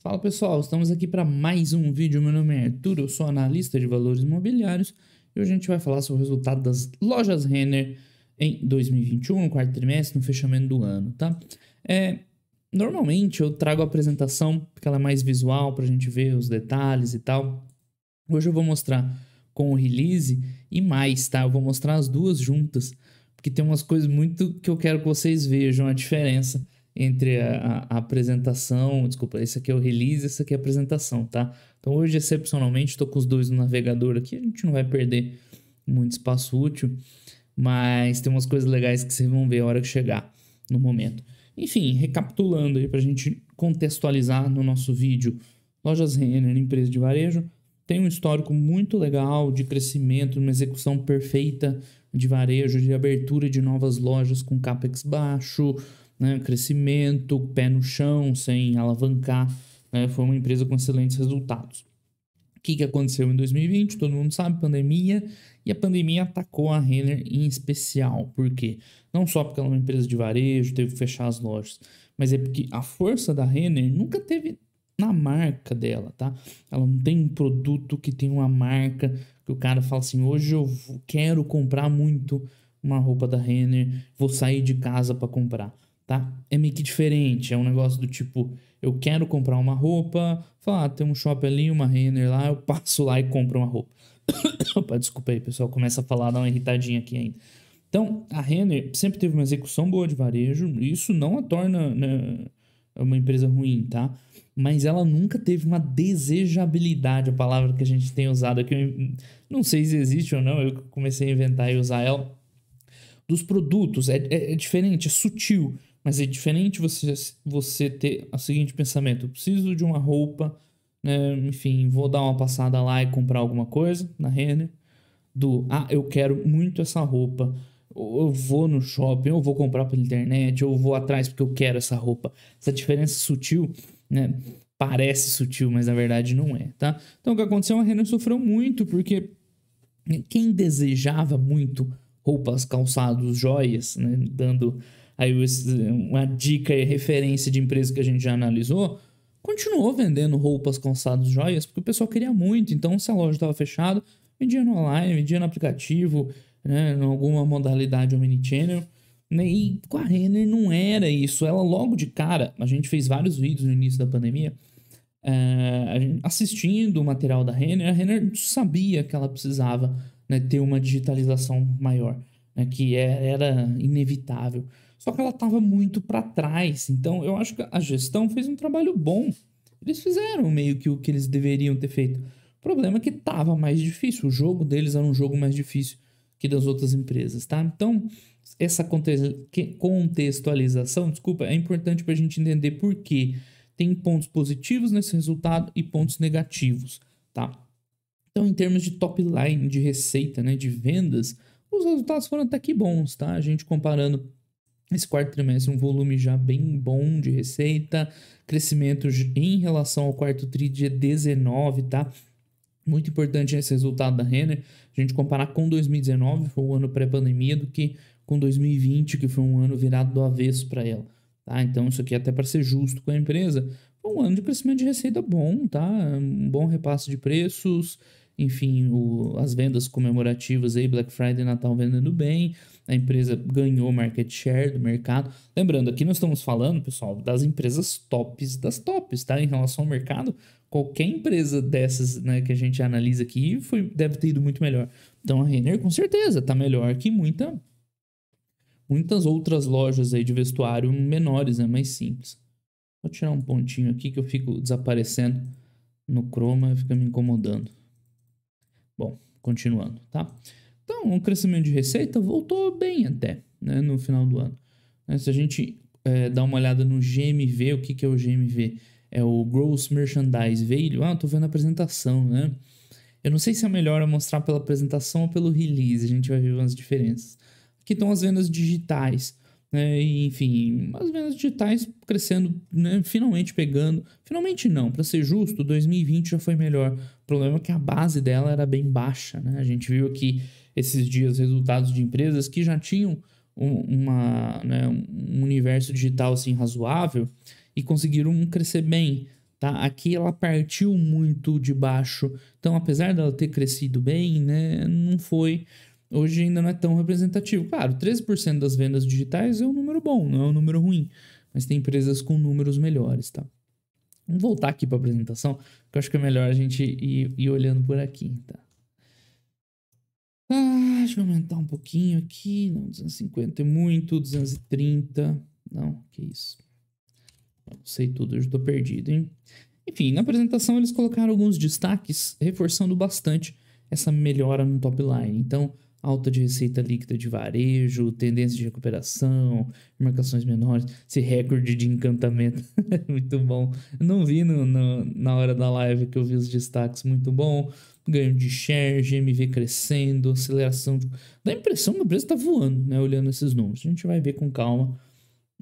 Fala pessoal, estamos aqui para mais um vídeo. Meu nome é Arthur, eu sou analista de valores imobiliários e hoje a gente vai falar sobre o resultado das lojas Renner em 2021, no quarto trimestre, no fechamento do ano, tá? É, normalmente eu trago a apresentação porque ela é mais visual para a gente ver os detalhes e tal. Hoje eu vou mostrar com o release e mais, tá? Eu vou mostrar as duas juntas porque tem umas coisas muito que eu quero que vocês vejam a diferença entre uhum. a, a, apresentação, desculpa, esse aqui é o release, esse aqui é a apresentação, tá? Então hoje, excepcionalmente, estou com os dois no navegador aqui, a gente não vai perder muito espaço útil, mas tem umas coisas legais que vocês vão ver a hora que chegar no momento. Enfim, recapitulando aí para a gente contextualizar no nosso vídeo, Lojas Renner, empresa de varejo, tem um histórico muito legal de crescimento, uma execução perfeita de varejo, de abertura de novas lojas com capex baixo, né? crescimento, pé no chão, sem alavancar. Né? Foi uma empresa com excelentes resultados. O que, que aconteceu em 2020? Todo mundo sabe, pandemia. E a pandemia atacou a Renner em especial. Por quê? Não só porque ela é uma empresa de varejo, teve que fechar as lojas, mas é porque a força da Renner nunca teve na marca dela, tá? Ela não tem um produto que tem uma marca que o cara fala assim: hoje eu quero comprar muito uma roupa da Renner, vou sair de casa para comprar tá? É meio que diferente, é um negócio do tipo, eu quero comprar uma roupa, falar, ah, tem um shopping ali, uma Renner lá, eu passo lá e compro uma roupa. Opa, desculpa aí, pessoal, começa a falar, dá uma irritadinha aqui ainda. Então, a Renner sempre teve uma execução boa de varejo, isso não a torna né, uma empresa ruim, tá? Mas ela nunca teve uma desejabilidade, a palavra que a gente tem usado aqui. Não sei se existe ou não, eu comecei a inventar e usar ela. Dos produtos, é, é, é diferente, é sutil. Mas é diferente você, você ter o seguinte pensamento: eu preciso de uma roupa, né? enfim, vou dar uma passada lá e comprar alguma coisa na Renner. Do ah, eu quero muito essa roupa, ou eu vou no shopping, ou vou comprar pela internet, ou vou atrás porque eu quero essa roupa. Essa diferença sutil, né? Parece sutil, mas na verdade não é, tá? Então o que aconteceu? A Renner sofreu muito porque quem desejava muito roupas, calçados, joias, né? Dando aí uma dica e referência de empresa que a gente já analisou, continuou vendendo roupas, calçados, joias, porque o pessoal queria muito. Então, se a loja estava fechada, vendia no online, vendia no aplicativo, né, em alguma modalidade omnichannel. Né, e com a Renner não era isso. Ela logo de cara, a gente fez vários vídeos no início da pandemia, é, assistindo o material da Renner, a Renner sabia que ela precisava né, ter uma digitalização maior né, que é, era inevitável. Só que ela estava muito para trás. Então, eu acho que a gestão fez um trabalho bom. Eles fizeram meio que o que eles deveriam ter feito. O problema é que estava mais difícil. O jogo deles era um jogo mais difícil que das outras empresas, tá? Então, essa contextualização, desculpa, é importante para a gente entender por quê. tem pontos positivos nesse resultado e pontos negativos, tá? Então, em termos de top line, de receita, né, de vendas, os resultados foram até que bons, tá? A gente comparando esse quarto trimestre, um volume já bem bom de receita, crescimento em relação ao quarto tri de 19, tá? Muito importante esse resultado da Renner. A gente comparar com 2019, foi o um ano pré-pandemia, do que com 2020, que foi um ano virado do avesso para ela. Tá? Então, isso aqui, é até para ser justo com a empresa, foi um ano de crescimento de receita bom, tá? Um bom repasse de preços, enfim, o, as vendas comemorativas aí, Black Friday, Natal vendendo bem, a empresa ganhou market share do mercado. Lembrando, aqui nós estamos falando, pessoal, das empresas tops das tops, tá? Em relação ao mercado, qualquer empresa dessas né, que a gente analisa aqui foi, deve ter ido muito melhor. Então a Renner, com certeza, tá melhor que muita, muitas outras lojas aí de vestuário menores, né, mais simples. Vou tirar um pontinho aqui que eu fico desaparecendo no Chroma, fica me incomodando. Bom, continuando, tá? Então, o crescimento de receita voltou bem até, né, no final do ano. Né? Se a gente é, dá uma olhada no GMV, o que, que é o GMV? É o Gross Merchandise Value. Ah, eu tô vendo a apresentação, né? Eu não sei se é melhor eu mostrar pela apresentação ou pelo release, a gente vai ver umas diferenças. Aqui estão as vendas digitais. Né, enfim, as vendas digitais crescendo, né, finalmente pegando. Finalmente não, para ser justo, 2020 já foi melhor. O problema é que a base dela era bem baixa. Né? A gente viu aqui esses dias resultados de empresas que já tinham uma, né, um universo digital assim, razoável e conseguiram crescer bem. Tá? Aqui ela partiu muito de baixo, então apesar dela ter crescido bem, né, não foi hoje ainda não é tão representativo. Claro, 13% das vendas digitais é um número bom, não é um número ruim, mas tem empresas com números melhores, tá? Vamos voltar aqui para a apresentação, que eu acho que é melhor a gente ir, ir olhando por aqui, tá? Ah, deixa eu aumentar um pouquinho aqui. Não, 250 é muito, 230. Não, que isso. Não sei tudo, eu já perdido, hein? Enfim, na apresentação eles colocaram alguns destaques, reforçando bastante essa melhora no top line. Então, alta de receita líquida de varejo, tendência de recuperação, marcações menores, esse recorde de encantamento, é muito bom. Não vi no, no, na hora da live que eu vi os destaques, muito bom. Ganho de share, GMV crescendo, aceleração. De... Dá a impressão que a empresa está voando, né? Olhando esses números. A gente vai ver com calma.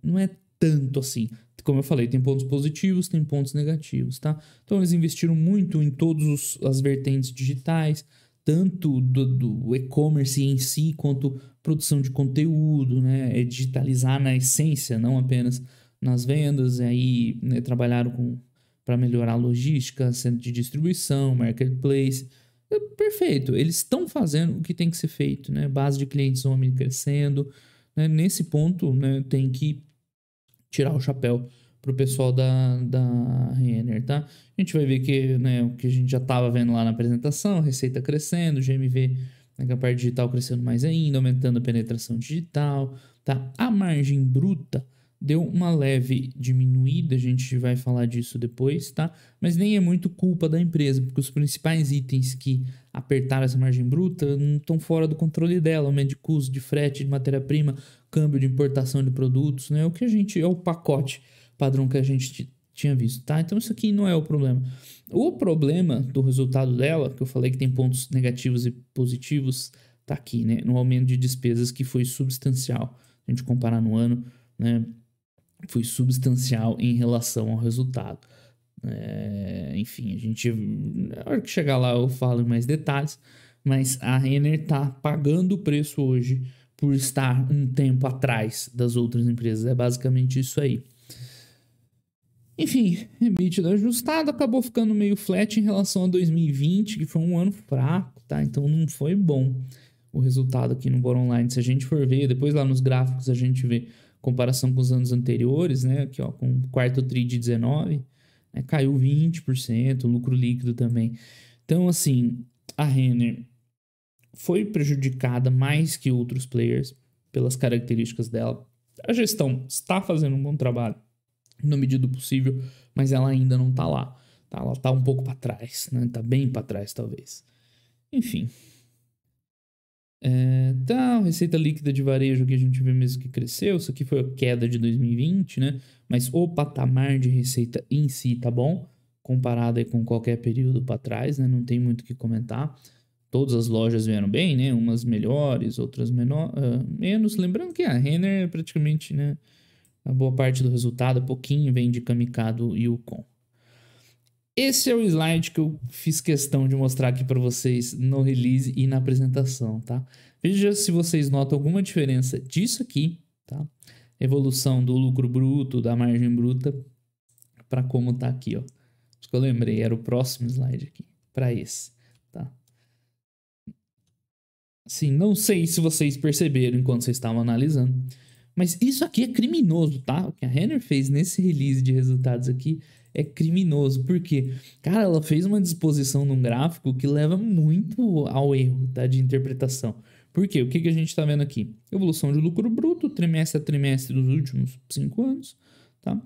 Não é tanto assim. Como eu falei, tem pontos positivos, tem pontos negativos, tá? Então eles investiram muito em todas as vertentes digitais tanto do, do e-commerce em si quanto produção de conteúdo, né? É digitalizar na essência, não apenas nas vendas. E aí né, trabalharam com para melhorar a logística, centro de distribuição, marketplace. É perfeito, eles estão fazendo o que tem que ser feito, né? Base de clientes homem crescendo. Né? Nesse ponto, né, tem que tirar o chapéu pro pessoal da, da Renner, tá? A gente vai ver que, né, o que a gente já estava vendo lá na apresentação, receita crescendo, GMV né, a parte digital crescendo mais ainda, aumentando a penetração digital, tá? A margem bruta deu uma leve diminuída, a gente vai falar disso depois, tá? Mas nem é muito culpa da empresa, porque os principais itens que apertaram essa margem bruta não estão fora do controle dela, aumento de custo, de frete, de matéria-prima, câmbio de importação de produtos, né? O que a gente é o pacote padrão que a gente tinha visto, tá? Então isso aqui não é o problema. O problema do resultado dela, que eu falei que tem pontos negativos e positivos, tá aqui, né? No aumento de despesas que foi substancial. A gente comparar no ano, né? Foi substancial em relação ao resultado. É, enfim, a gente. Na hora que chegar lá eu falo em mais detalhes, mas a Renner tá pagando o preço hoje por estar um tempo atrás das outras empresas. É basicamente isso aí. Enfim, EBITDA é ajustado acabou ficando meio flat em relação a 2020, que foi um ano fraco, tá? Então não foi bom o resultado aqui no Bora Online. Se a gente for ver, depois lá nos gráficos a gente vê comparação com os anos anteriores, né? Aqui, ó, com o quarto tri de 19, né? caiu 20%, lucro líquido também. Então, assim, a Renner foi prejudicada mais que outros players pelas características dela. A gestão está fazendo um bom trabalho no medida do possível, mas ela ainda não tá lá. Tá? Ela tá um pouco para trás, né? Tá bem para trás, talvez. Enfim. É, tá, receita líquida de varejo que a gente vê mesmo que cresceu. Isso aqui foi a queda de 2020, né? Mas o patamar de receita em si tá bom, comparado aí com qualquer período para trás, né? Não tem muito o que comentar. Todas as lojas vieram bem, né? Umas melhores, outras menor, uh, menos. Lembrando que a Renner é praticamente, né? A boa parte do resultado, pouquinho, vem de Kamikado e Ukon. Esse é o slide que eu fiz questão de mostrar aqui para vocês no release e na apresentação, tá? Veja se vocês notam alguma diferença disso aqui, tá? Evolução do lucro bruto, da margem bruta, para como tá aqui, ó. Isso que eu lembrei, era o próximo slide aqui, para esse, tá? Assim, não sei se vocês perceberam enquanto vocês estavam analisando, mas isso aqui é criminoso, tá? O que a Renner fez nesse release de resultados aqui é criminoso, porque, cara, ela fez uma disposição num gráfico que leva muito ao erro tá, de interpretação. Por quê? O que, que a gente está vendo aqui? Evolução de lucro bruto, trimestre a trimestre dos últimos cinco anos, tá?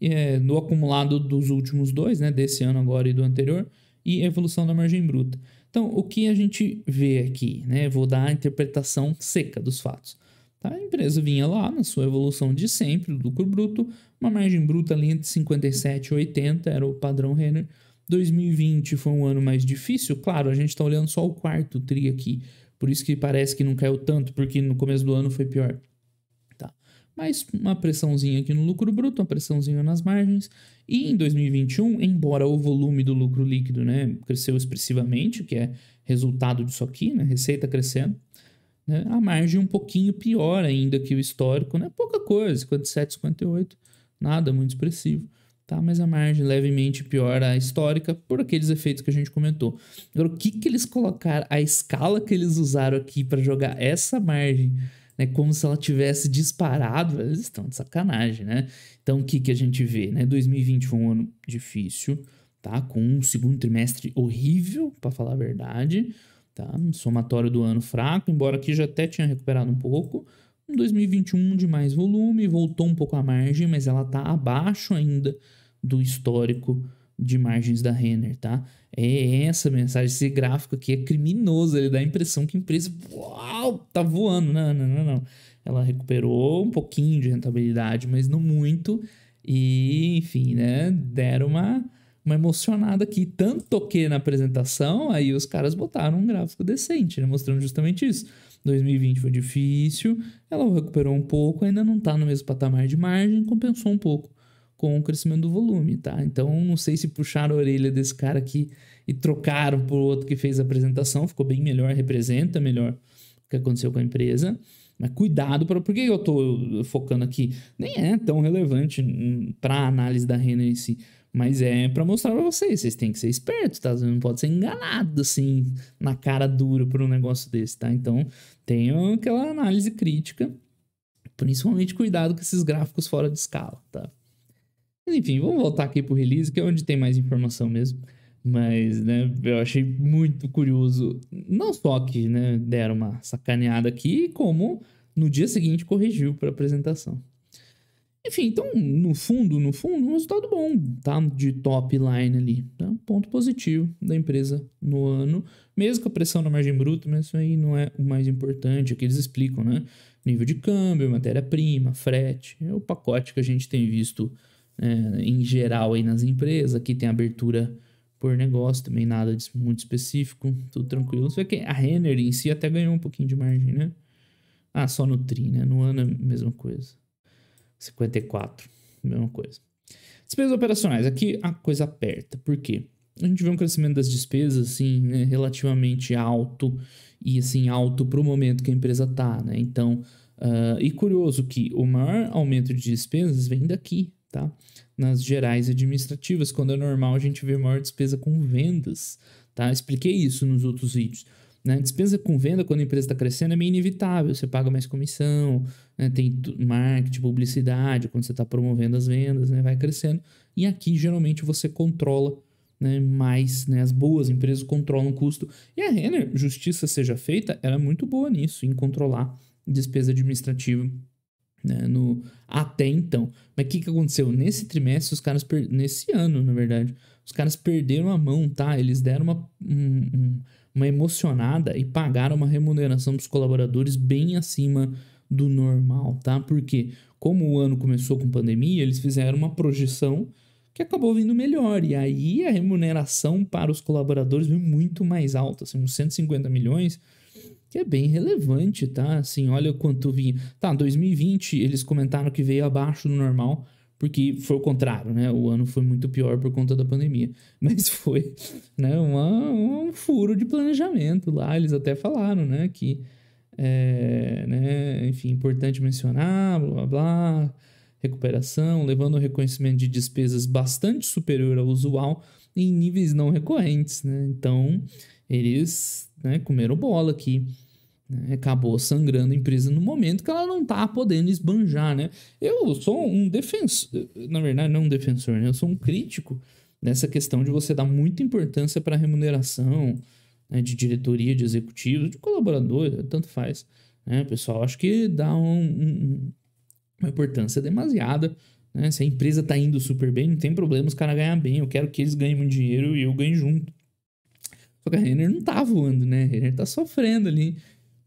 É, acumulado dos últimos dois, né? Desse ano agora e do anterior, e evolução da margem bruta. Então, o que a gente vê aqui, né? Vou dar a interpretação seca dos fatos. Tá? A empresa vinha lá na sua evolução de sempre, do lucro bruto, uma margem bruta ali entre 57 e 80, era o padrão Renner. 2020 foi um ano mais difícil, claro, a gente está olhando só o quarto TRI aqui, por isso que parece que não caiu tanto, porque no começo do ano foi pior. Tá. Mas uma pressãozinha aqui no lucro bruto, uma pressãozinha nas margens. E em 2021, embora o volume do lucro líquido né, cresceu expressivamente, que é resultado disso aqui, né, receita crescendo, né? A margem um pouquinho pior ainda que o histórico, né? Pouca coisa, 57, 58, nada muito expressivo. Tá, mas a margem levemente pior a histórica por aqueles efeitos que a gente comentou. Agora, o que, que eles colocaram, a escala que eles usaram aqui para jogar essa margem né, como se ela tivesse disparado, eles estão de sacanagem, né? Então, o que, que a gente vê, né? 2021 um ano difícil, tá? Com um segundo trimestre horrível, para falar a verdade. Tá? Um somatório do ano fraco, embora aqui já até tinha recuperado um pouco. Um 2021 de mais volume, voltou um pouco a margem, mas ela está abaixo ainda do histórico de margens da Renner, tá? É essa mensagem, esse gráfico aqui é criminoso, ele dá a impressão que a empresa uau, tá voando. Não, não, não, não. Ela recuperou um pouquinho de rentabilidade, mas não muito. E, enfim, né? Deram uma uma emocionada aqui. Tanto que na apresentação, aí os caras botaram um gráfico decente, né? Mostrando justamente isso. 2020 foi difícil, ela recuperou um pouco, ainda não está no mesmo patamar de margem, compensou um pouco com o crescimento do volume, tá? Então, não sei se puxaram a orelha desse cara aqui e trocaram por outro que fez a apresentação, ficou bem melhor, representa melhor o que aconteceu com a empresa. Mas cuidado para por que eu estou focando aqui? Nem é tão relevante hum, para a análise da renda em si. Mas é para mostrar pra vocês, vocês têm que ser espertos, tá? Você não pode ser enganado, assim, na cara dura por um negócio desse, tá? Então, tenham aquela análise crítica, principalmente cuidado com esses gráficos fora de escala, tá? enfim, vamos voltar aqui pro release, que é onde tem mais informação mesmo. Mas, né, eu achei muito curioso, não só que, né, deram uma sacaneada aqui, como no dia seguinte corrigiu para apresentação. Enfim, então, no fundo, no fundo, um resultado bom, tá? De top line ali. Tá? Um ponto positivo da empresa no ano, mesmo com a pressão na margem bruta, mas isso aí não é o mais importante, é que eles explicam, né? Nível de câmbio, matéria-prima, frete, é o pacote que a gente tem visto é, em geral aí nas empresas. Aqui tem abertura por negócio, também nada de muito específico, tudo tranquilo. Você vê que a Renner em si até ganhou um pouquinho de margem, né? Ah, só no TRI, né? No ano é a mesma coisa. 54, mesma coisa. Despesas operacionais, aqui a coisa aperta, por quê? A gente vê um crescimento das despesas, assim, né, relativamente alto, e assim, alto para o momento que a empresa está né? Então, uh, e curioso que o maior aumento de despesas vem daqui, tá? Nas gerais administrativas, quando é normal a gente vê maior despesa com vendas, tá? Expliquei isso nos outros vídeos. Né? Despesa com venda, quando a empresa está crescendo, é meio inevitável. Você paga mais comissão, né? tem marketing, publicidade, quando você está promovendo as vendas, né? vai crescendo. E aqui, geralmente, você controla né? mais. Né? As boas empresas controlam o custo. E a Renner, justiça seja feita, era é muito boa nisso, em controlar despesa administrativa. Né? no, até então. Mas o que, que aconteceu? Nesse trimestre, os caras. Per... Nesse ano, na verdade, os caras perderam a mão, tá? Eles deram uma. Um, um uma emocionada e pagaram uma remuneração dos colaboradores bem acima do normal, tá? Porque como o ano começou com pandemia, eles fizeram uma projeção que acabou vindo melhor. E aí a remuneração para os colaboradores veio muito mais alta, assim, uns 150 milhões, que é bem relevante, tá? Assim, olha quanto vinha. Tá, 2020 eles comentaram que veio abaixo do normal, porque foi o contrário, né? O ano foi muito pior por conta da pandemia. Mas foi né, uma, um furo de planejamento lá. Eles até falaram, né? Que, é, né, enfim, importante mencionar, blá, blá, blá. Recuperação, levando o reconhecimento de despesas bastante superior ao usual em níveis não recorrentes, né? Então, eles né, comeram bola aqui. Né, acabou sangrando a empresa no momento que ela não tá podendo esbanjar, né? Eu sou um defensor, na verdade, não um defensor, né? Eu sou um crítico nessa questão de você dar muita importância para remuneração né? de diretoria, de executivos, de colaborador, tanto faz. Né? Pessoal, acho que dá um, um, uma importância demasiada. Né? Se a empresa tá indo super bem, não tem problema os caras ganhar bem. Eu quero que eles ganhem muito dinheiro e eu ganhe junto. Só que a Renner não tá voando, né? A Renner tá sofrendo ali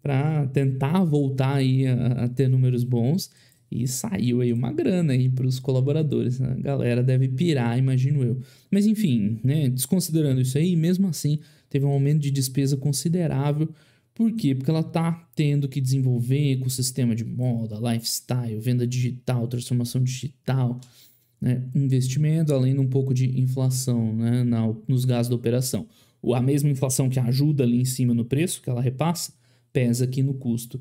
para tentar voltar aí a, a, ter números bons. E saiu aí uma grana aí para os colaboradores. Né? A galera deve pirar, imagino eu. Mas enfim, né? desconsiderando isso aí, mesmo assim, teve um aumento de despesa considerável. Por quê? Porque ela está tendo que desenvolver ecossistema de moda, lifestyle, venda digital, transformação digital, né? investimento, além de um pouco de inflação né? Na, nos gastos da operação. A mesma inflação que ajuda ali em cima no preço, que ela repassa, pesa aqui no custo.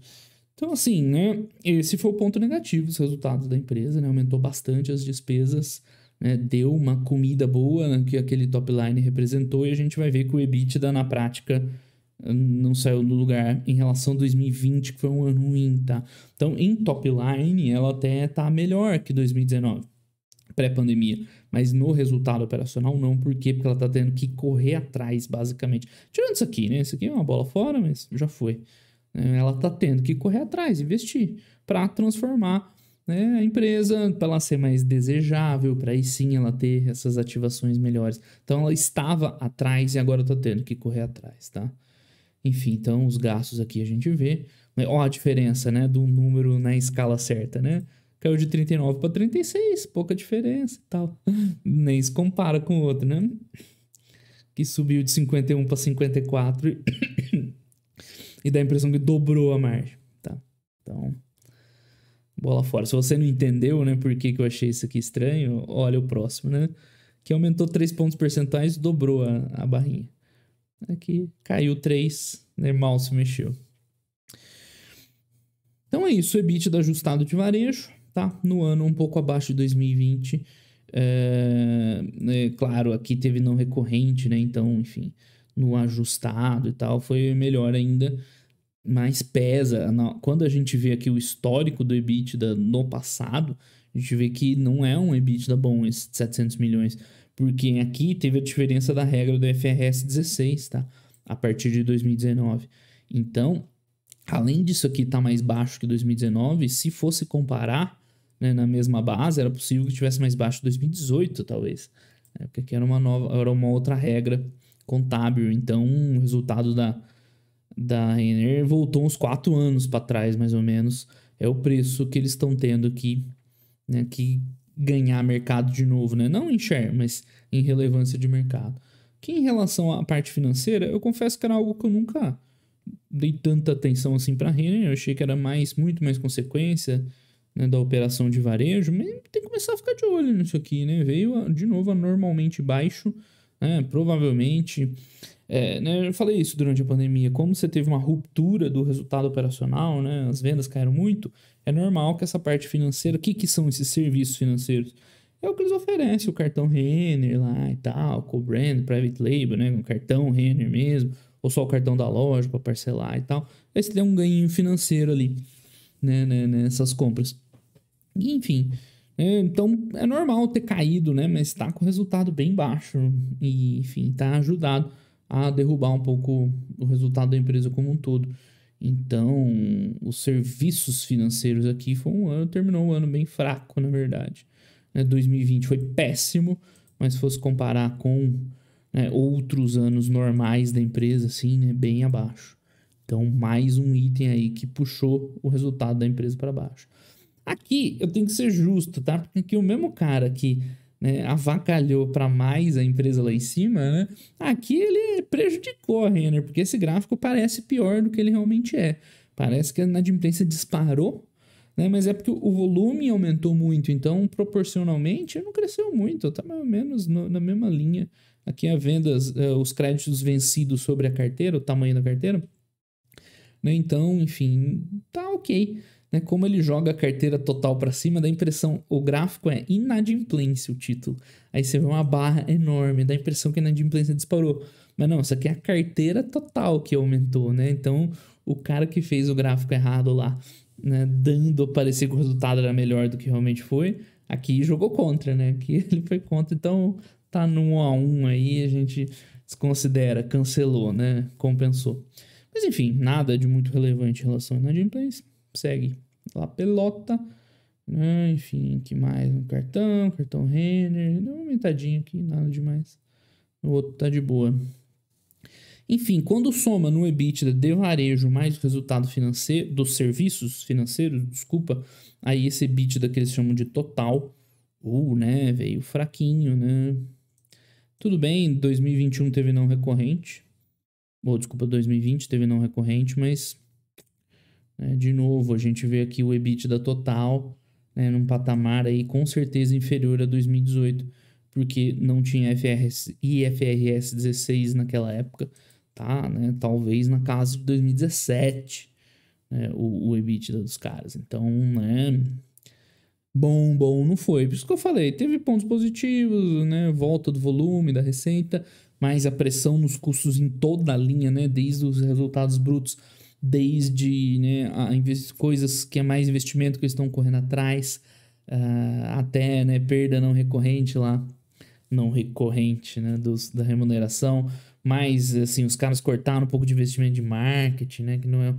Então, assim, né, esse foi o ponto negativo os resultados da empresa, né, aumentou bastante as despesas, né, deu uma comida boa né, que aquele top line representou, e a gente vai ver que o EBITDA, na prática, não saiu do lugar em relação a 2020, que foi um ano ruim, tá? Então, em top line, ela até tá melhor que 2019, pré-pandemia, mas no resultado operacional não, por quê? Porque ela tá tendo que correr atrás, basicamente. Tirando isso aqui, né, isso aqui é uma bola fora, mas já foi. Né? Ela está tendo que correr atrás, investir para transformar né, a empresa, para ela ser mais desejável, para aí sim ela ter essas ativações melhores. Então ela estava atrás e agora está tendo que correr atrás, tá? Enfim, então os gastos aqui a gente vê. Né? Ó a diferença, né, do número na escala certa, né? Caiu de 39 para 36, pouca diferença e tal. Nem se compara com o outro, né? Que subiu de 51 para 54 e dá a impressão que dobrou a margem, tá? Então, bola fora. Se você não entendeu, né, por que, que eu achei isso aqui estranho, olha o próximo, né? Que aumentou 3 pontos percentuais, dobrou a, a barrinha. Aqui caiu 3, né, mal se mexeu. Então é isso, EBITDA ajustado de varejo, tá? No ano um pouco abaixo de 2020. É, é, claro, aqui teve não recorrente, né? Então, enfim, no ajustado e tal, foi melhor ainda. Mas pesa. Quando a gente vê aqui o histórico do EBITDA no passado, a gente vê que não é um EBITDA bom esses 700 milhões. Porque aqui teve a diferença da regra do FRS 16, tá? A partir de 2019. Então, além disso aqui tá mais baixo que 2019, se fosse comparar né, na mesma base, era possível que tivesse mais baixo 2018, talvez. Né? Porque aqui era uma, nova, era uma outra regra contábil. Então, o resultado da, da Renner voltou uns 4 anos para trás, mais ou menos. É o preço que eles estão tendo que, né, que ganhar mercado de novo, né? Não em share, mas em relevância de mercado. Que em relação à parte financeira, eu confesso que era algo que eu nunca dei tanta atenção assim para a Renner. Eu achei que era mais muito mais consequência né, da operação de varejo, mas tem que começar a ficar de olho nisso aqui, né? Veio de novo anormalmente normalmente baixo né? Provavelmente. É, né, eu falei isso durante a pandemia. Como você teve uma ruptura do resultado operacional, né, as vendas caíram muito, é normal que essa parte financeira. O que, que são esses serviços financeiros? É o que eles oferecem, o cartão Renner lá e tal, co-brand, private label, né? O cartão Renner mesmo, ou só o cartão da loja para parcelar e tal. Aí você tem um ganho financeiro ali, né, né nessas compras. enfim, é, então é normal ter caído, né? Mas está com resultado bem baixo e, enfim, está ajudado a derrubar um pouco o resultado da empresa como um todo. Então, os serviços financeiros aqui foi um ano, terminou um ano bem fraco, na verdade. Né? 2020 foi péssimo, mas se fosse comparar com né, outros anos normais da empresa, assim, né, bem abaixo. Então, mais um item aí que puxou o resultado da empresa para baixo. Aqui eu tenho que ser justo, tá? Porque aqui o mesmo cara que né, avacalhou para mais a empresa lá em cima, né? Aqui ele prejudicou a Renner, porque esse gráfico parece pior do que ele realmente é. Parece que a inadimplência disparou, né? Mas é porque o volume aumentou muito, então proporcionalmente não cresceu muito, tá mais ou menos no, na mesma linha. Aqui a vendas, uh, os créditos vencidos sobre a carteira, o tamanho da carteira. Né? Então, enfim, tá ok né, como ele joga a carteira total para cima, dá a impressão, o gráfico é inadimplência o título. Aí você vê uma barra enorme, dá a impressão que a inadimplência disparou. Mas não, isso aqui é a carteira total que aumentou, né? Então, o cara que fez o gráfico errado lá, né, dando a parecer que o resultado era melhor do que realmente foi, aqui jogou contra, né? Aqui ele foi contra, então tá no 1 a 1 aí, a gente desconsidera, cancelou, né? Compensou. Mas enfim, nada de muito relevante em relação à inadimplência. Segue. La Pelota. Ah, enfim, que mais? Um cartão, cartão Renner. Deu uma aumentadinha aqui, nada demais. O outro tá de boa. Enfim, quando soma no EBITDA de varejo mais o resultado financeiro dos serviços financeiros, desculpa, aí esse EBITDA que eles chamam de total, ou, uh, né, veio fraquinho, né? Tudo bem, 2021 teve não recorrente. Ou, desculpa, 2020 teve não recorrente, mas né? De novo, a gente vê aqui o EBITDA total né, num patamar aí com certeza inferior a 2018, porque não tinha IFRS, IFRS 16 naquela época, tá? Né? Talvez na casa de 2017 né, o, o EBITDA dos caras. Então, né? Bom, bom, não foi. Por isso que eu falei, teve pontos positivos, né? Volta do volume, da receita, mas a pressão nos custos em toda a linha, né? Desde os resultados brutos desde né, a coisas que é mais investimento que eles estão correndo atrás, uh, até né, perda não recorrente lá, não recorrente né, dos, da remuneração, mas assim, os caras cortaram um pouco de investimento de marketing, né, que não é,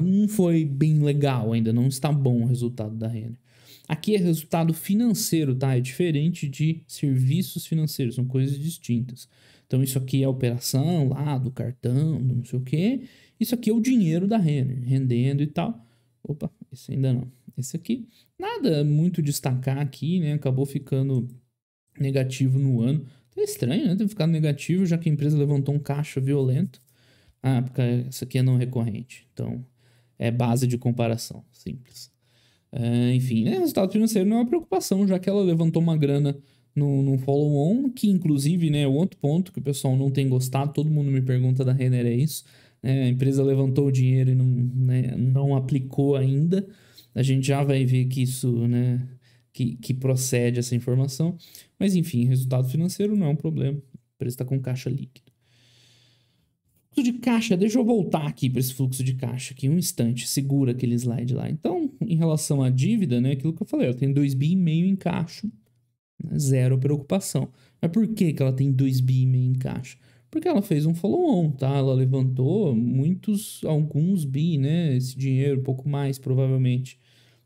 não é, foi bem legal ainda, não está bom o resultado da Renner. Aqui é resultado financeiro, tá? É diferente de serviços financeiros, são coisas distintas. Então, isso aqui é a operação lá do cartão, do não sei o quê. Isso aqui é o dinheiro da Renner, rendendo e tal. Opa, esse ainda não. Esse aqui, nada muito destacar aqui, né? Acabou ficando negativo no ano. É estranho, né? Ter ficado negativo, já que a empresa levantou um caixa violento. Ah, porque isso aqui é não recorrente. Então, é base de comparação, simples. Uh, enfim, né, resultado financeiro não é uma preocupação, já que ela levantou uma grana no, no follow-on, que inclusive, né, o é outro ponto que o pessoal não tem gostado, todo mundo me pergunta da Renner é isso, né, a empresa levantou o dinheiro e não, né, não aplicou ainda, a gente já vai ver que isso, né, que, que procede essa informação, mas enfim, resultado financeiro não é um problema, a empresa está com caixa líquido. Fluxo de caixa, deixa eu voltar aqui para esse fluxo de caixa aqui, um instante, segura aquele slide lá. Então, em relação à dívida, né, aquilo que eu falei, eu tenho 2 bi e meio em caixa, né, zero preocupação. Mas por que, que ela tem 2 bi e meio em caixa? Porque ela fez um follow-on, tá? Ela levantou muitos, alguns bi, né, esse dinheiro, pouco mais provavelmente,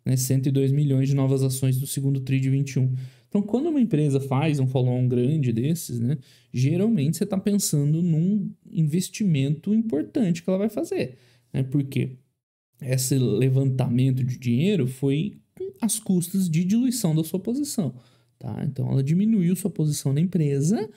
né, 102 milhões de novas ações do segundo TRI de 21. Então, quando uma empresa faz um follow-on grande desses, né, geralmente você está pensando num investimento importante que ela vai fazer. Né? Porque esse levantamento de dinheiro foi às custas de diluição da sua posição. Tá? Então, ela diminuiu sua posição na empresa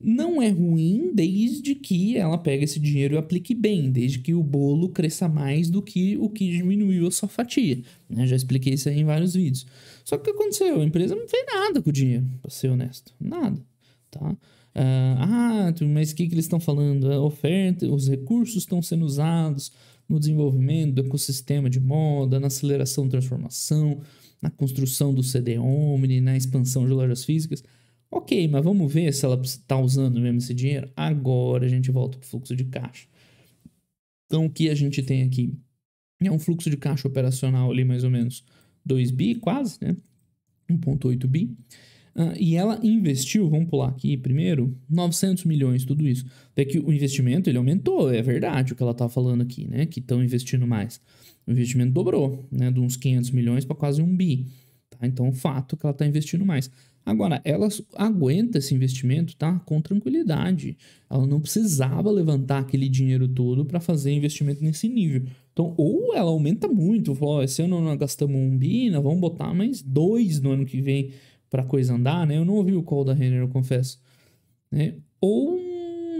não é ruim desde que ela pegue esse dinheiro e aplique bem, desde que o bolo cresça mais do que o que diminuiu a sua fatia. Eu né? já expliquei isso aí em vários vídeos. Só que o que aconteceu? A empresa não fez nada com o dinheiro, para ser honesto. Nada, tá? ah, ah mas o que, que eles estão falando? A oferta, os recursos estão sendo usados no desenvolvimento do ecossistema de moda, na aceleração de transformação, na construção do CD Omni, na expansão de lojas físicas. Ok, mas vamos ver se ela está usando mesmo esse dinheiro. Agora a gente volta para o fluxo de caixa. Então, o que a gente tem aqui? É um fluxo de caixa operacional ali, mais ou menos 2 bi, quase, né? 1,8 bi. Uh, e ela investiu, vamos pular aqui primeiro, 900 milhões, tudo isso. Até que o investimento ele aumentou, é verdade o que ela está falando aqui, né? Que estão investindo mais. O investimento dobrou, né? De uns 500 milhões para quase um bi. Tá? Então, fato que ela está investindo mais. Agora, ela aguenta esse investimento, tá? Com tranquilidade. Ela não precisava levantar aquele dinheiro todo para fazer investimento nesse nível. Então, ou ela aumenta muito, fala, esse ano nós gastamos um bi, vamos botar mais dois no ano que vem para coisa andar, né? Eu não ouvi o call da Renner, eu confesso. Né? Ou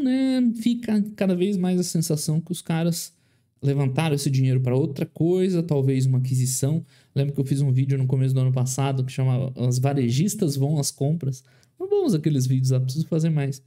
né, fica cada vez mais a sensação que os caras levantaram esse dinheiro para outra coisa, talvez uma aquisição. Lembro que eu fiz um vídeo no começo do ano passado que chamava As Varejistas Vão às Compras. Não vamos aqueles vídeos lá, preciso fazer mais.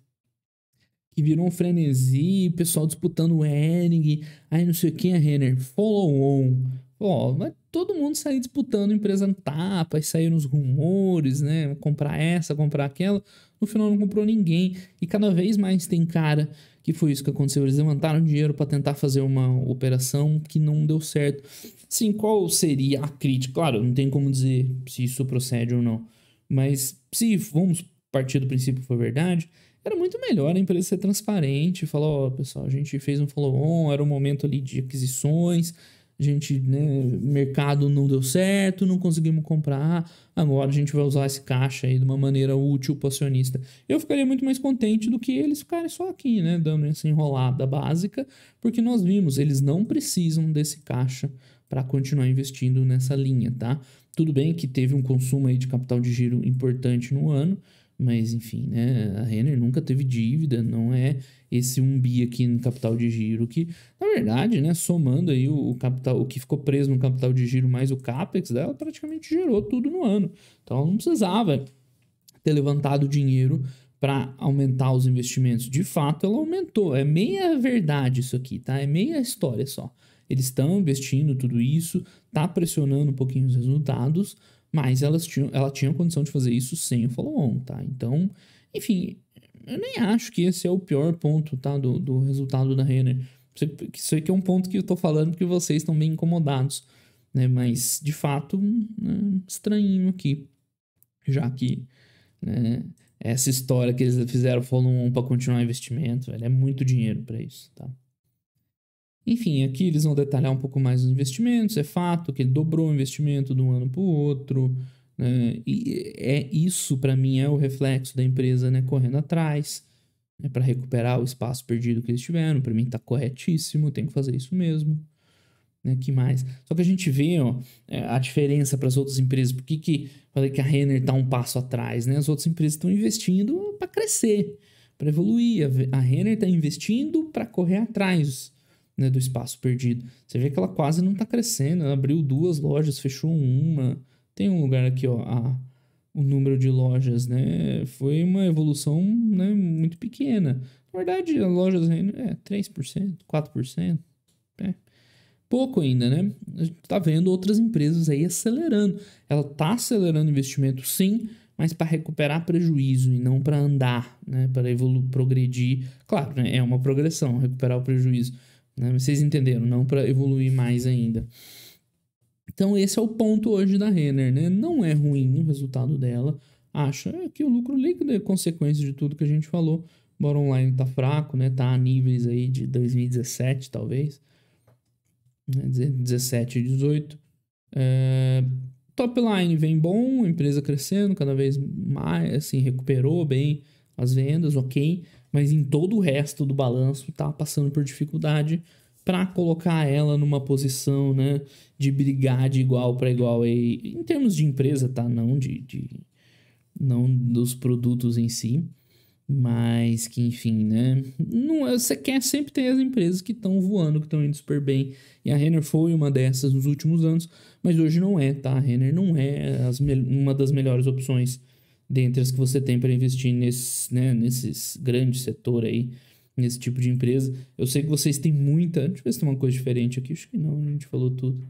Que virou um frenesi, pessoal disputando o Hering, aí não sei o que, a Renner, follow on. Ó, mas todo mundo saiu disputando empresa no tapa, e saíram os rumores, né? Comprar essa, comprar aquela. No final não comprou ninguém. E cada vez mais tem cara que foi isso que aconteceu. Eles levantaram dinheiro para tentar fazer uma operação que não deu certo. Sim, qual seria a crítica? Claro, não tem como dizer se isso procede ou não. Mas se vamos partir do princípio que foi verdade, era muito melhor a empresa ser transparente, falar, ó, oh, pessoal, a gente fez um follow-on, era um momento ali de aquisições, gente, né, mercado não deu certo, não conseguimos comprar, agora a gente vai usar esse caixa aí de uma maneira útil para acionista. Eu ficaria muito mais contente do que eles ficarem só aqui, né, dando essa enrolada básica, porque nós vimos, eles não precisam desse caixa para continuar investindo nessa linha, tá? Tudo bem que teve um consumo aí de capital de giro importante no ano, mas, enfim, né? A Renner nunca teve dívida, não é esse um bi aqui no capital de giro que, na verdade, né, somando aí o, capital, o que ficou preso no capital de giro mais o capex dela, praticamente gerou tudo no ano. Então ela não precisava ter levantado dinheiro para aumentar os investimentos. De fato, ela aumentou. É meia verdade isso aqui, tá? É meia história só. Eles estão investindo tudo isso, tá pressionando um pouquinho os resultados, mas elas tinham, ela tinha condição de fazer isso sem o follow-on, tá? Então, enfim, eu nem acho que esse é o pior ponto, tá? Do, do resultado da Renner. Isso aqui é um ponto que eu tô falando que vocês estão bem incomodados, né? Mas, de fato, hum, né, estranho aqui. Já que né, essa história que eles fizeram follow-on para continuar o investimento, velho, é muito dinheiro para isso, tá? Enfim, aqui eles vão detalhar um pouco mais os investimentos. É fato que ele dobrou o investimento de um ano para o outro. Né? E é isso, para mim, é o reflexo da empresa né? correndo atrás né? para recuperar o espaço perdido que eles tiveram. Para mim, está corretíssimo, tem que fazer isso mesmo. Né? Que mais? Só que a gente vê ó, é, a diferença para as outras empresas. Por que, que falei que a Renner está um passo atrás? Né? As outras empresas estão investindo para crescer, para evoluir. A Renner está investindo para correr atrás né, do espaço perdido. Você vê que ela quase não está crescendo. Ela abriu duas lojas, fechou uma. Tem um lugar aqui, ó, a, o número de lojas, né? Foi uma evolução né, muito pequena. Na verdade, a lojas do é 3%, 4%. É. Pouco ainda, né? A gente está vendo outras empresas aí acelerando. Ela está acelerando investimento, sim, mas para recuperar prejuízo e não para andar, né? Para progredir. Claro, né? é uma progressão recuperar o prejuízo né? Vocês entenderam, não para evoluir mais ainda. Então, esse é o ponto hoje da Renner. Né? Não é ruim o resultado dela. Acha é que o lucro líquido é consequência de tudo que a gente falou. Embora online está fraco, né? Tá a níveis aí de 2017, talvez. Né? 17 e 18. É... Top line vem bom, empresa crescendo cada vez mais, assim, recuperou bem as vendas, ok mas em todo o resto do balanço está passando por dificuldade para colocar ela numa posição né, de brigar de igual para igual e, em termos de empresa, tá? Não de, de, não dos produtos em si, mas que enfim, né? Não, é, você quer sempre ter as empresas que estão voando, que estão indo super bem. E a Renner foi uma dessas nos últimos anos, mas hoje não é, tá? A Renner não é as, uma das melhores opções dentre as que você tem para investir nesses, né, nesses grande setor aí, nesse tipo de empresa. Eu sei que vocês têm muita. Deixa eu ver se tem uma coisa diferente aqui. Acho que não, a gente falou tudo.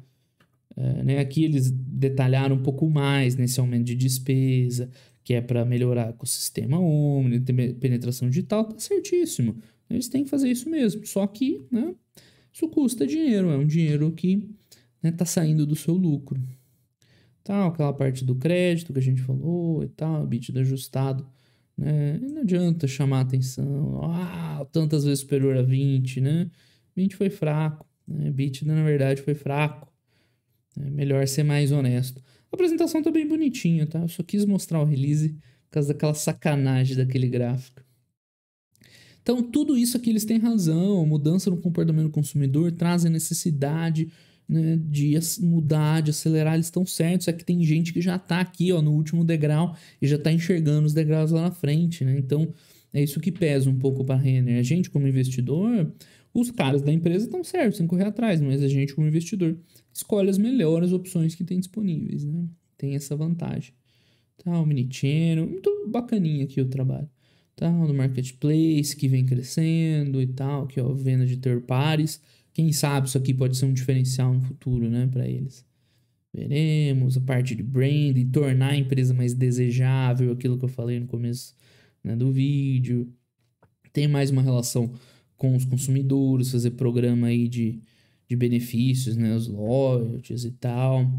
É, né? Aqui eles detalharam um pouco mais nesse aumento de despesa, que é para melhorar com o sistema Omni, penetração digital, tá certíssimo. Eles têm que fazer isso mesmo. Só que né, isso custa dinheiro, é um dinheiro que está né, tá saindo do seu lucro tal, aquela parte do crédito que a gente falou e tal, EBITDA ajustado. Né? Não adianta chamar atenção, ah, tantas vezes superior a 20, né? 20 foi fraco, né? na verdade foi fraco. É melhor ser mais honesto. A apresentação tá bem bonitinha, tá? Eu só quis mostrar o release por causa daquela sacanagem daquele gráfico. Então, tudo isso aqui eles têm razão. Mudança no comportamento do consumidor traz a necessidade né, de mudar, de acelerar, eles estão certos, é que tem gente que já está aqui ó, no último degrau e já está enxergando os degraus lá na frente. Né? Então, é isso que pesa um pouco para a Renner. A gente, como investidor, os caras da empresa estão certos em correr atrás, mas a gente, como investidor, escolhe as melhores opções que tem disponíveis. Né? Tem essa vantagem. Tá, o Minichannel, muito bacaninha aqui o trabalho. Tá, no Marketplace, que vem crescendo e tal, que ó, venda de third parties quem sabe isso aqui pode ser um diferencial no futuro, né, para eles. Veremos a parte de branding, tornar a empresa mais desejável, aquilo que eu falei no começo né, do vídeo. Tem mais uma relação com os consumidores, fazer programa aí de, de benefícios, né, os loyalties e tal.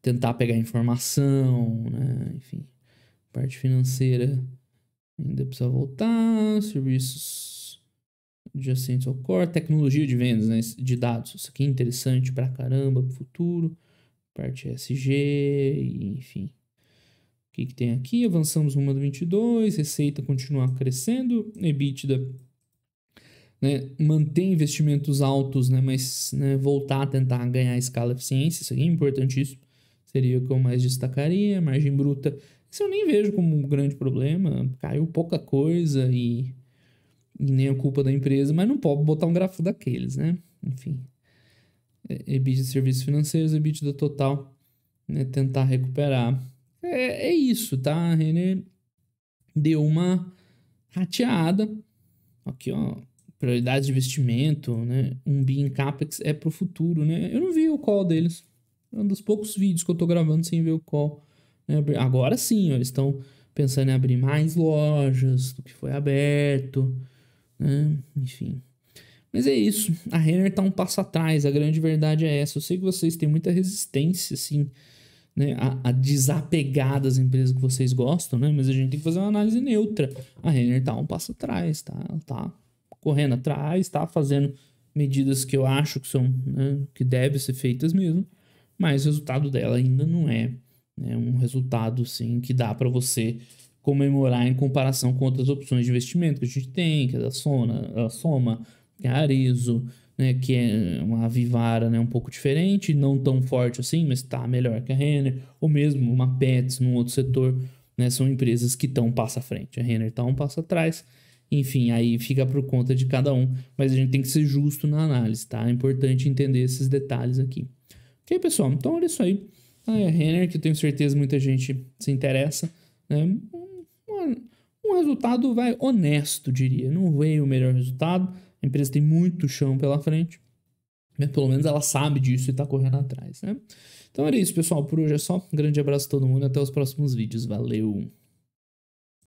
Tentar pegar informação, né, enfim. Parte financeira ainda precisa voltar, serviços adjacentes ao core, tecnologia de vendas, né, de dados. Isso aqui é interessante pra caramba pro futuro, parte SG, enfim. O que, que tem aqui? Avançamos uma do 22, receita continuar crescendo, EBITDA né, manter investimentos altos, né, mas né, voltar a tentar ganhar escala e eficiência, isso aqui é importantíssimo, seria o que eu mais destacaria. Margem bruta, isso eu nem vejo como um grande problema, caiu pouca coisa e e nem a culpa da empresa, mas não pode botar um gráfico daqueles, né? Enfim. É, EBIT de serviços financeiros, EBIT da total, né? Tentar recuperar. É, é isso, tá? A Renner deu uma rateada. Aqui, ó. prioridade de investimento, né? Um BI em CapEx é pro futuro, né? Eu não vi o call deles. É um dos poucos vídeos que eu tô gravando sem ver o call. Né? Agora sim, ó, eles estão pensando em abrir mais lojas do que foi aberto. Ah, enfim. Mas é isso. A Renner tá um passo atrás. A grande verdade é essa. Eu sei que vocês têm muita resistência, assim, né, a, a desapegar das empresas que vocês gostam, né? Mas a gente tem que fazer uma análise neutra. A Renner tá um passo atrás, tá? Ela tá correndo atrás, tá fazendo medidas que eu acho que são né, que devem ser feitas mesmo, mas o resultado dela ainda não é né, um resultado assim que dá para você comemorar em comparação com outras opções de investimento que a gente tem, que é da Sona, a Soma, que é a Arizo, né, que é uma Vivara né, um pouco diferente, não tão forte assim, mas está melhor que a Renner, ou mesmo uma Pets num outro setor, né, são empresas que estão um passo à frente, a Renner está um passo atrás, enfim, aí fica por conta de cada um, mas a gente tem que ser justo na análise, tá? É importante entender esses detalhes aqui. Ok, pessoal? Então olha isso aí. a é, Renner, que eu tenho certeza muita gente se interessa, né? um resultado vai honesto, diria. Não veio o melhor resultado. A empresa tem muito chão pela frente. Mas pelo menos ela sabe disso e está correndo atrás, né? Então era isso, pessoal. Por hoje é só. Um grande abraço a todo mundo e até os próximos vídeos. Valeu!